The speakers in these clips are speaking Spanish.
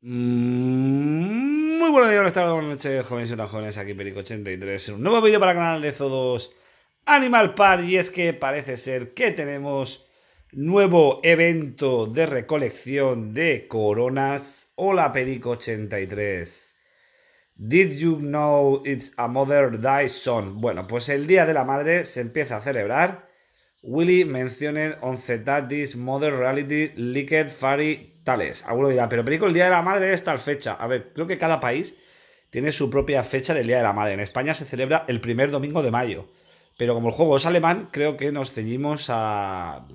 Mm, muy buenos días, buenas tardes, buenas noches, jóvenes y tan jóvenes, aquí Perico83 en un nuevo vídeo para el canal de Zodos Animal Park y es que parece ser que tenemos nuevo evento de recolección de coronas. Hola Perico83 Did you know it's a mother die son? Bueno, pues el Día de la Madre se empieza a celebrar Willy menciona on the Mother Reality Liquid Fairy tales. Alguno dirá, pero Perico, el Día de la Madre es tal fecha. A ver, creo que cada país tiene su propia fecha del Día de la Madre. En España se celebra el primer domingo de mayo. Pero como el juego es alemán, creo que nos ceñimos a,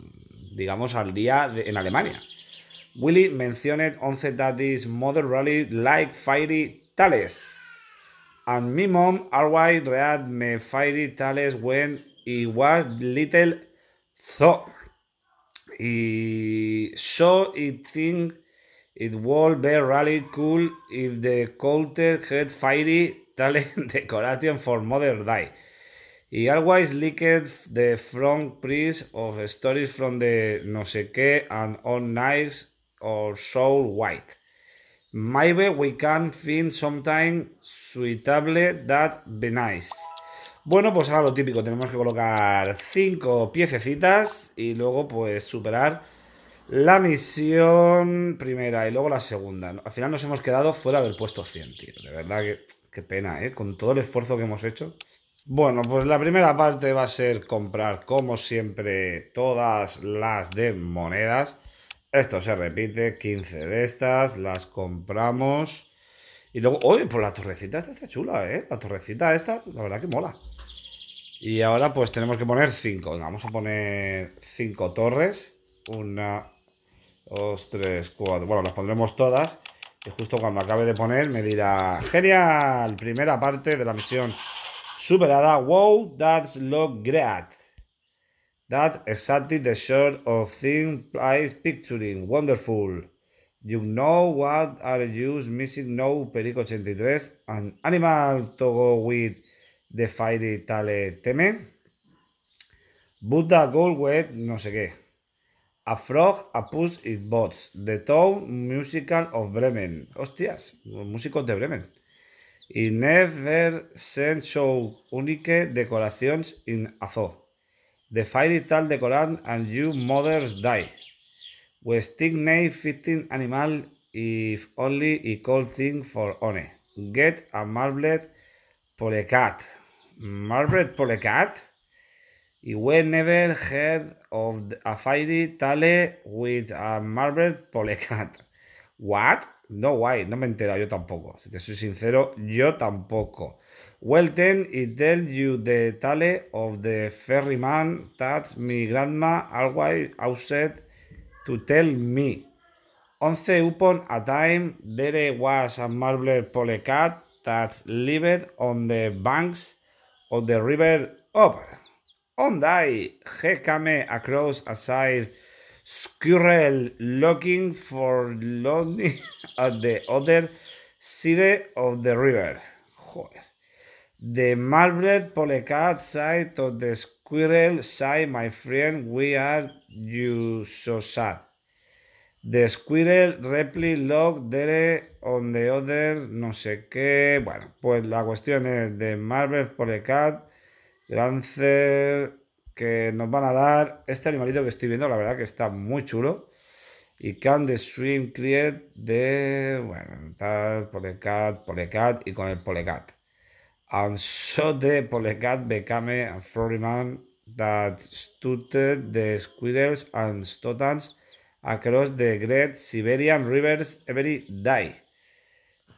digamos, al día en Alemania. Willy mencioned 11 daddies, mother rally, like fiery tales. And my mom always read me fairy tales when and was little so. He, so he think it would be really cool if the counter had fiery talent decoration for Mother Day. He always like the front priest of stories from the no sé qué and all knives or soul white. Maybe we can find sometime suitable that be nice. Bueno, pues ahora lo típico, tenemos que colocar Cinco piececitas y luego pues superar la misión primera y luego la segunda. Al final nos hemos quedado fuera del puesto 100, tío. De verdad que qué pena, ¿eh? Con todo el esfuerzo que hemos hecho. Bueno, pues la primera parte va a ser comprar, como siempre, todas las de monedas. Esto se repite, 15 de estas, las compramos. Y luego, oye, pues la torrecita esta está chula, ¿eh? La torrecita esta, la verdad que mola. Y ahora pues tenemos que poner 5. Vamos a poner 5 torres. Una, dos, tres, cuatro. Bueno, las pondremos todas. Y justo cuando acabe de poner me dirá, genial, primera parte de la misión superada. Wow, that's look great. That's exactly the sort of thing I picturing. Wonderful. You know what are you missing No Perico 83, an animal to go with The Fire tale teme. Buddha with no sé qué. A Frog, a push its Bots. The Town Musical of Bremen. Hostias, músicos de Bremen. Y Never Send Show Unique Decorations in Azo. The Fire Tal Decorant and You Mothers Die. We Stick name Fitting Animal If Only a Cold Thing for One. Get a Marbled Polecat. Margaret Polecat y We Never Heard of a Fairy Tale with a Margaret Polecat. What? No, why? No me he yo tampoco. Si te soy sincero, yo tampoco. Well then, it tell you the tale of the ferryman that my grandma always used to tell me. Once upon a time, there was a marble polecat that lived on the banks of the river up. On die he came across a side squirrel looking for lonely at the other side of the river. Joder. The marbled polecat side of the squirrel side, my friend, we are you so sad. The Squirrel Reply Log Dere on the Other, no sé qué. Bueno, pues la cuestión es de Marvel Polecat, Grancer, que nos van a dar este animalito que estoy viendo, la verdad que está muy chulo. Y Can the Swim Create de, bueno, tal, Polecat, Polecat y con el Polecat. And so the Polecat became a Floriman that stuttered the squirrels and stotans across the great Siberian rivers every day.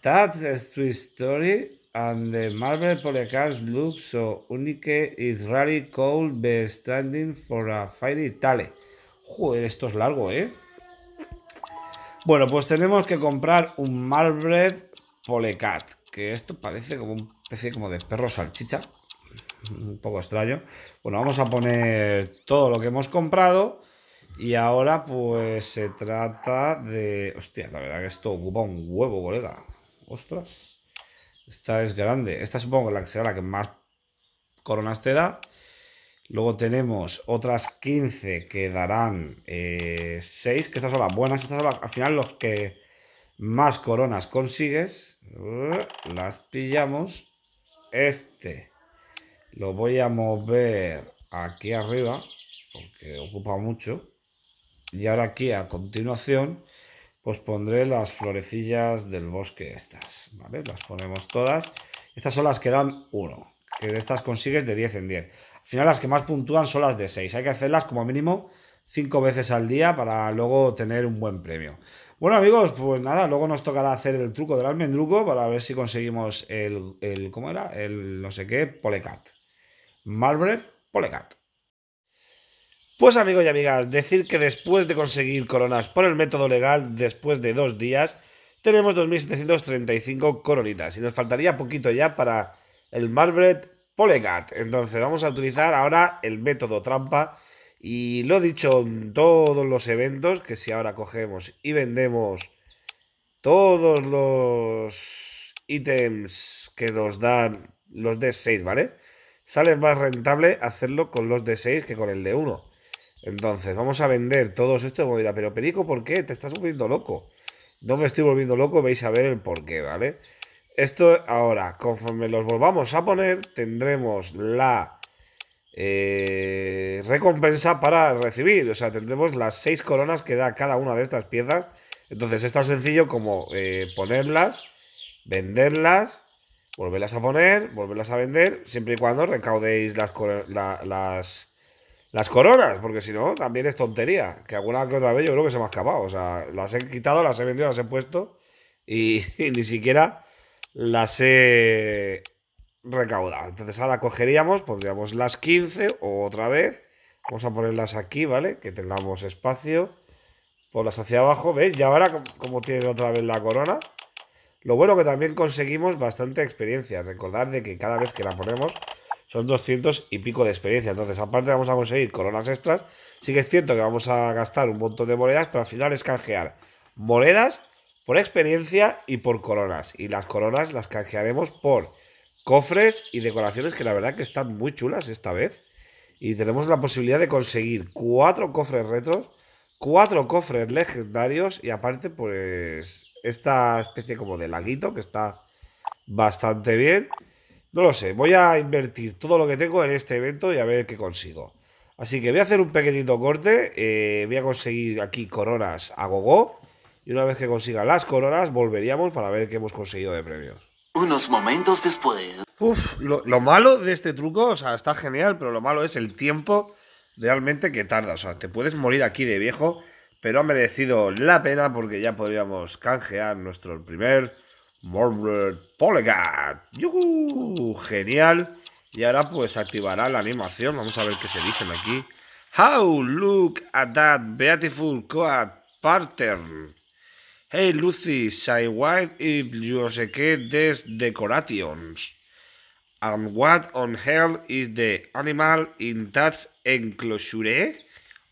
That's a true story, and the marble polecats look so unique it's really cold the stranding for a fiery tale. Joder, esto es largo, ¿eh? Bueno, pues tenemos que comprar un Marble Polecat, que esto parece como un especie como de perro salchicha, un poco extraño. Bueno, vamos a poner todo lo que hemos comprado. Y ahora pues se trata de... Hostia, la verdad que esto ocupa un huevo, colega. Ostras. Esta es grande. Esta supongo que será la que más coronas te da. Luego tenemos otras 15 que darán 6, eh, que estas son las buenas. Estas son las, al final los que más coronas consigues. Las pillamos. Este lo voy a mover aquí arriba, porque ocupa mucho. Y ahora aquí a continuación, pues pondré las florecillas del bosque estas, ¿vale? Las ponemos todas. Estas son las que dan uno, que de estas consigues de 10 en 10. Al final las que más puntúan son las de 6. Hay que hacerlas como mínimo 5 veces al día para luego tener un buen premio. Bueno amigos, pues nada, luego nos tocará hacer el truco del almendruco para ver si conseguimos el, el ¿cómo era? El no sé qué, Polecat. Margaret Polecat. Pues amigos y amigas, decir que después de conseguir coronas por el método legal, después de dos días, tenemos 2.735 coronitas. Y nos faltaría poquito ya para el Marbret Polegat. Entonces vamos a utilizar ahora el método trampa. Y lo he dicho en todos los eventos, que si ahora cogemos y vendemos todos los ítems que nos dan los D6, ¿vale? Sale más rentable hacerlo con los D6 que con el D1. Entonces, vamos a vender todos estos. a dirá, pero Perico, ¿por qué? Te estás volviendo loco. No me estoy volviendo loco, veis a ver el por qué, ¿vale? Esto ahora, conforme los volvamos a poner, tendremos la eh, recompensa para recibir. O sea, tendremos las seis coronas que da cada una de estas piezas. Entonces es tan sencillo como eh, ponerlas, venderlas, volverlas a poner, volverlas a vender, siempre y cuando recaudéis las, las las coronas, porque si no, también es tontería. Que alguna que otra vez yo creo que se me ha escapado. O sea, las he quitado, las he vendido, las he puesto y, ni siquiera las he recaudado. Entonces ahora cogeríamos, pondríamos las 15 o otra vez. Vamos a ponerlas aquí, ¿vale? Que tengamos espacio. Ponlas hacia abajo, ¿veis? Y ahora como tienen otra vez la corona. Lo bueno que también conseguimos bastante experiencia. recordar de que cada vez que la ponemos son 200 y pico de experiencia. Entonces, aparte vamos a conseguir coronas extras. Sí que es cierto que vamos a gastar un montón de monedas, pero al final es canjear monedas por experiencia y por coronas. Y las coronas las canjearemos por cofres y decoraciones que la verdad que están muy chulas esta vez. Y tenemos la posibilidad de conseguir cuatro cofres retros, cuatro cofres legendarios y aparte pues esta especie como de laguito que está bastante bien. No lo sé, voy a invertir todo lo que tengo en este evento y a ver qué consigo. Así que voy a hacer un pequeñito corte, eh, voy a conseguir aquí coronas a gogo y una vez que consiga las coronas volveríamos para ver qué hemos conseguido de premios. Unos momentos después. Uf, lo, lo, malo de este truco, o sea, está genial, pero lo malo es el tiempo realmente que tarda. O sea, te puedes morir aquí de viejo, pero ha merecido la pena porque ya podríamos canjear nuestro primer Morbid Polecat. ¡Yuhu! Genial. Y ahora pues activará la animación. Vamos a ver qué se dicen aquí. How look at that beautiful coat pattern. Hey Lucy, say what if you secret these decorations? And what on hell is the animal in that enclosure? Eh?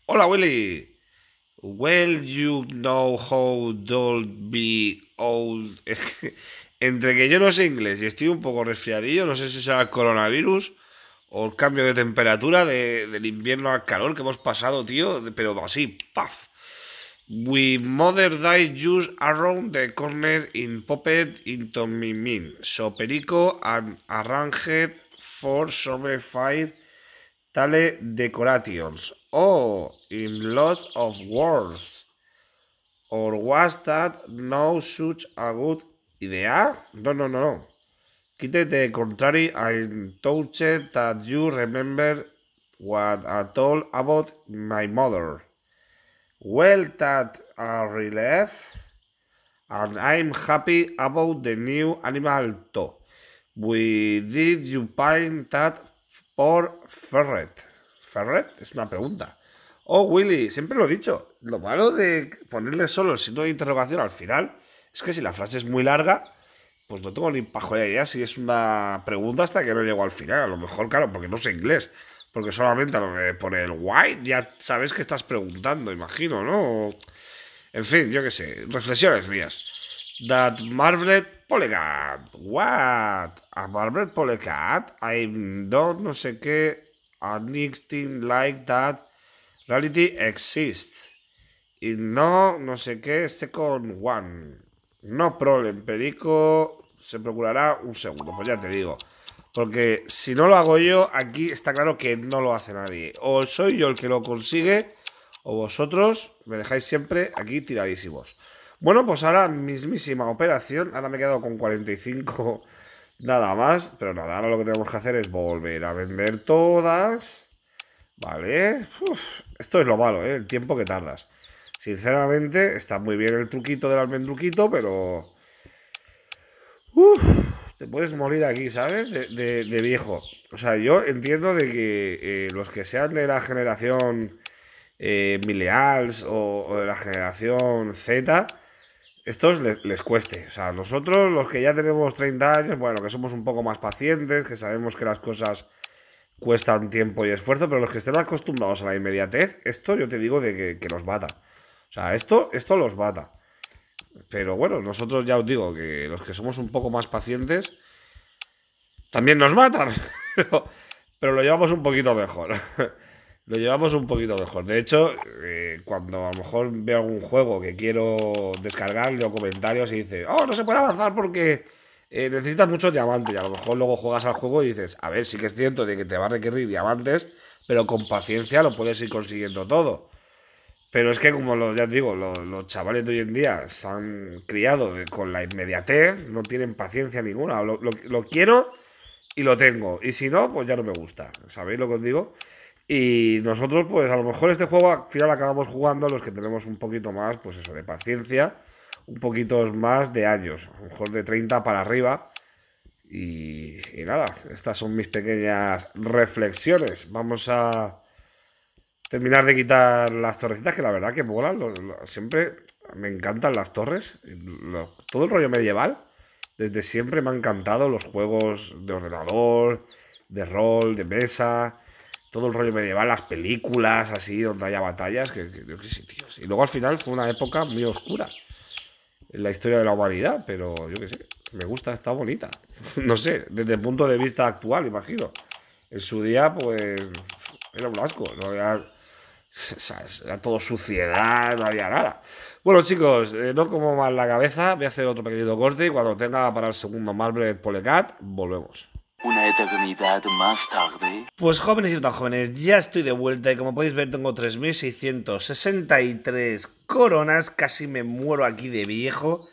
Hola Willy. Well, you know how don't be old. Entre que yo no sé inglés y estoy un poco resfriadillo, no sé si será el coronavirus o el cambio de temperatura de, del invierno al calor que hemos pasado, tío, pero así, paf. We mother died just around the corner in Poppet, into my min. So Perico and arranged for some fire tale decorations. Oh, in lots of words. Or was that no such a good idea? No, no, no. Quite the contrary, I'm touched that you remember what I told about my mother. Well, that a relief, and I'm happy about the new animal too. We did you find that poor ferret. Ferret? Es una pregunta. Oh, Willy, siempre lo he dicho. Lo malo de ponerle solo el signo de interrogación al final es que si la frase es muy larga, pues no tengo ni de idea si es una pregunta hasta que no llego al final. A lo mejor, claro, porque no sé inglés. Porque solamente por el white ya sabes que estás preguntando, imagino, ¿no? En fin, yo qué sé. Reflexiones mías. That Marvel Polecat. What? A Marblet Polecat. I don't no sé qué. A next like that reality exists. Y no, no sé qué, este con one. No problem, Perico se procurará un segundo, pues ya te digo. Porque si no lo hago yo, aquí está claro que no lo hace nadie. O soy yo el que lo consigue, o vosotros me dejáis siempre aquí tiradísimos. Bueno, pues ahora mismísima operación. Ahora me he quedado con 45 Nada más, pero nada, ahora lo que tenemos que hacer es volver a vender todas. Vale. Uf, esto es lo malo, ¿eh? el tiempo que tardas. Sinceramente, está muy bien el truquito del almendruquito, pero... Uf, te puedes morir aquí, ¿sabes? De, viejo. O sea, yo entiendo de que eh, los que sean de la generación eh, Mileals o, o de la generación Z esto les, cueste. O sea, nosotros, los que ya tenemos 30 años, bueno, que somos un poco más pacientes, que sabemos que las cosas cuestan tiempo y esfuerzo, pero los que estén acostumbrados a la inmediatez, esto yo te digo de que, nos los mata. O sea, esto, esto los mata. Pero bueno, nosotros ya os digo que los que somos un poco más pacientes, también nos matan. pero lo llevamos un poquito mejor. lo llevamos un poquito mejor. De hecho, eh, cuando a lo mejor veo algún juego que quiero descargar, leo comentarios y dice, oh, no se puede avanzar porque eh, necesitas muchos diamantes. Y a lo mejor luego juegas al juego y dices, a ver, sí que es cierto de que te va a requerir diamantes, pero con paciencia lo puedes ir consiguiendo todo. Pero es que, como ya digo, los chavales de hoy en día se han criado con la inmediatez, no tienen paciencia ninguna. Lo, lo quiero y lo tengo. Y si no, pues ya no me gusta. ¿Sabéis lo que os digo? Y nosotros, pues a lo mejor este juego al final acabamos jugando los que tenemos un poquito más, pues eso, de paciencia, un poquito más de años, a lo mejor de 30 para arriba. Y, nada, estas son mis pequeñas reflexiones. Vamos a terminar de quitar las torrecitas, que la verdad que molan. siempre me encantan las torres, todo el rollo medieval. Desde siempre me han encantado los juegos de ordenador, de rol, de mesa todo el rollo medieval, las películas así, donde haya batallas, que, yo qué sé, tíos. Y luego al final fue una época muy oscura en la historia de la humanidad, pero yo qué sé, me gusta, está bonita. No sé, desde el punto de vista actual, imagino. En su día, pues, era un asco, no había, era todo suciedad, no había nada. Bueno, chicos, eh, no como mal la cabeza, voy a hacer otro pequeño corte y cuando tenga para el segundo Marvel Polecat, volvemos una eternidad más tarde? Pues jóvenes y tan jóvenes, ya estoy de vuelta y como podéis ver tengo 3.663 coronas, casi me muero aquí de viejo,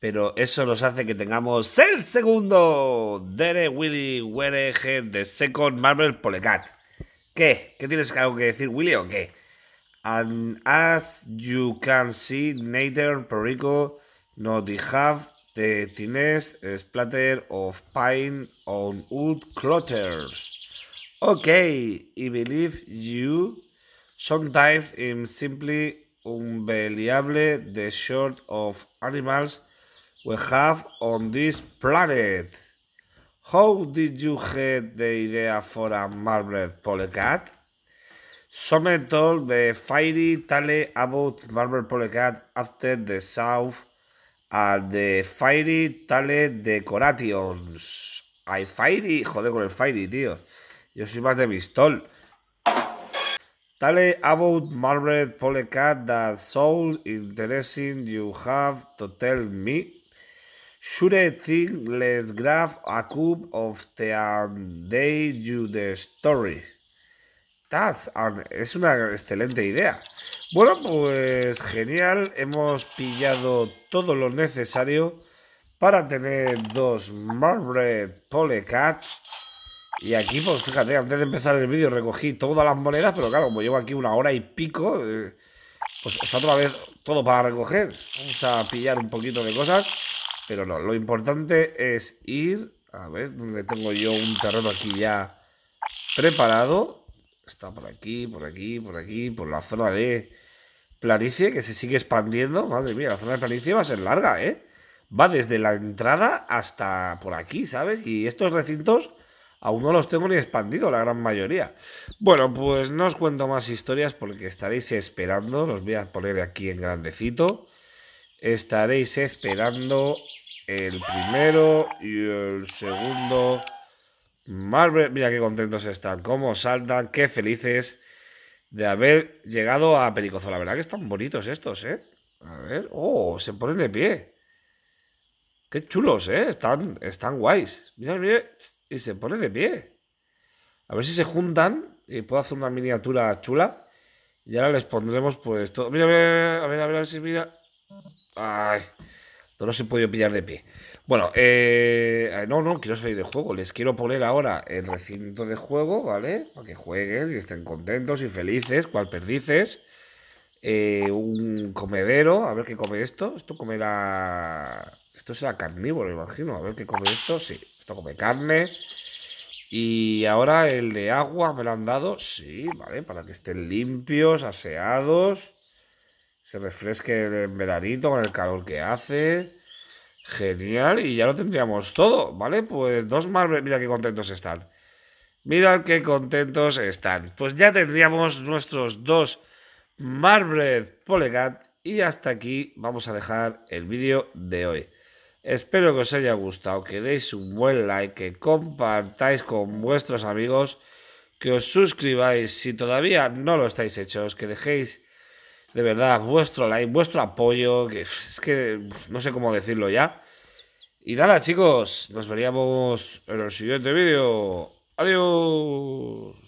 pero eso nos hace que tengamos el segundo Dere Willy Werehead, de Second Marvel Polecat. ¿Qué? ¿Qué tienes algo que decir, Willy, o qué? And as you can see, Nader Perico no the The tines splatter of pine on wood clutters. Okay, I believe you. Sometimes it's simply unbelievable the sort of animals we have on this planet. How did you get the idea for a marbled polecat? Someone told the fairy tale about marbled polecat after the South a The Fiery Tale Decorations. I Fiery, joder con el Fiery, tío. Yo soy más de pistol Tale about Margaret Polecat that soul interesting you have to tell me. Should I think let's grab a cup of tea day you the story. Ah, es una excelente idea. Bueno, pues genial. Hemos pillado todo lo necesario para tener dos Marble Polecats Y aquí, pues fíjate, antes de empezar el vídeo recogí todas las monedas, pero claro, como llevo aquí una hora y pico, eh, pues está otra vez todo para recoger. Vamos a pillar un poquito de cosas, pero no, lo importante es ir, a ver, donde tengo yo un terreno aquí ya preparado. Está por aquí, por aquí, por aquí, por la zona de planicie que se sigue expandiendo. Madre mía, la zona de planicie va a ser larga, ¿eh? Va desde la entrada hasta por aquí, ¿sabes? Y estos recintos aún no los tengo ni expandido, la gran mayoría. Bueno, pues no os cuento más historias porque estaréis esperando. Los voy a poner aquí en grandecito. Estaréis esperando el primero y el segundo Marvel, mira qué contentos están, cómo saltan, qué felices de haber llegado a Pericozo. La verdad que están bonitos estos, ¿eh? A ver, oh, se ponen de pie. Qué chulos, ¿eh? Están, están guays. Mira, mira, y se ponen de pie. A ver si se juntan y puedo hacer una miniatura chula. Y ahora les pondremos pues todo. Mira, mira, mira, a ver, a si mira. Ay. No se he podido pillar de pie. Bueno, eh, no, no, quiero salir de juego. Les quiero poner ahora el recinto de juego, ¿vale? Para que jueguen y estén contentos y felices, cual perdices. Eh, un comedero, a ver qué come esto. Esto comerá. Esto será carnívoro, imagino. A ver qué come esto. Sí, esto come carne. Y ahora el de agua me lo han dado. Sí, ¿vale? Para que estén limpios, aseados se refresque el veranito con el calor que hace. Genial, y ya lo tendríamos todo, ¿vale? Pues dos marbles. mira qué contentos están. Mirad qué contentos están. Pues ya tendríamos nuestros dos Marbred Polegat. y hasta aquí vamos a dejar el vídeo de hoy. Espero que os haya gustado, que deis un buen like, que compartáis con vuestros amigos, que os suscribáis si todavía no lo estáis hechos, que dejéis de verdad, vuestro like, vuestro apoyo, que es que no sé cómo decirlo ya. Y nada, chicos, nos veríamos en el siguiente vídeo. Adiós.